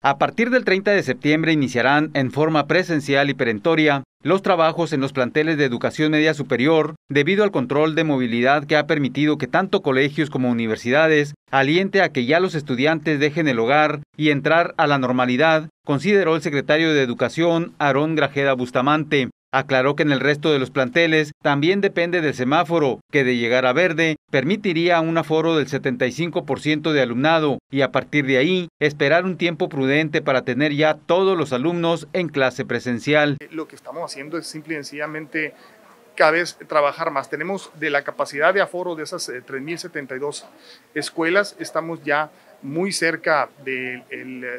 A partir del 30 de septiembre iniciarán en forma presencial y perentoria los trabajos en los planteles de educación media superior debido al control de movilidad que ha permitido que tanto colegios como universidades aliente a que ya los estudiantes dejen el hogar y entrar a la normalidad, consideró el secretario de Educación, Aarón Grajeda Bustamante. Aclaró que en el resto de los planteles también depende del semáforo, que de llegar a verde permitiría un aforo del 75% de alumnado y a partir de ahí esperar un tiempo prudente para tener ya todos los alumnos en clase presencial. Eh, lo que estamos haciendo es simplemente y sencillamente cada vez trabajar más. Tenemos de la capacidad de aforo de esas 3.072 eh, escuelas, estamos ya muy cerca del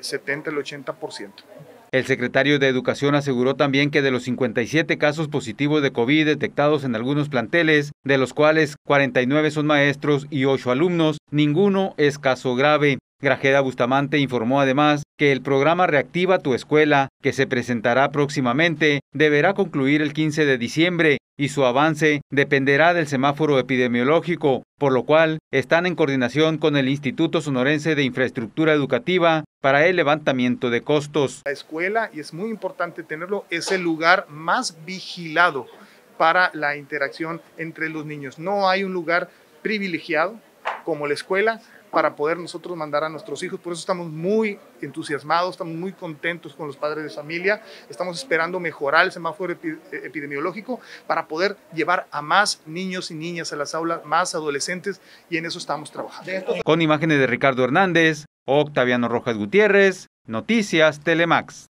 70, el 80%. Eh, el secretario de Educación aseguró también que de los 57 casos positivos de COVID detectados en algunos planteles, de los cuales 49 son maestros y 8 alumnos, ninguno es caso grave. Grajeda Bustamante informó además que el programa Reactiva tu escuela, que se presentará próximamente, deberá concluir el 15 de diciembre y su avance dependerá del semáforo epidemiológico, por lo cual están en coordinación con el Instituto Sonorense de Infraestructura Educativa para el levantamiento de costos. La escuela, y es muy importante tenerlo, es el lugar más vigilado para la interacción entre los niños. No hay un lugar privilegiado como la escuela para poder nosotros mandar a nuestros hijos. Por eso estamos muy entusiasmados, estamos muy contentos con los padres de familia, estamos esperando mejorar el semáforo eh, epidemiológico para poder llevar a más niños y niñas a las aulas, más adolescentes, y en eso estamos trabajando. Con imágenes de Ricardo Hernández, Octaviano Rojas Gutiérrez, Noticias Telemax.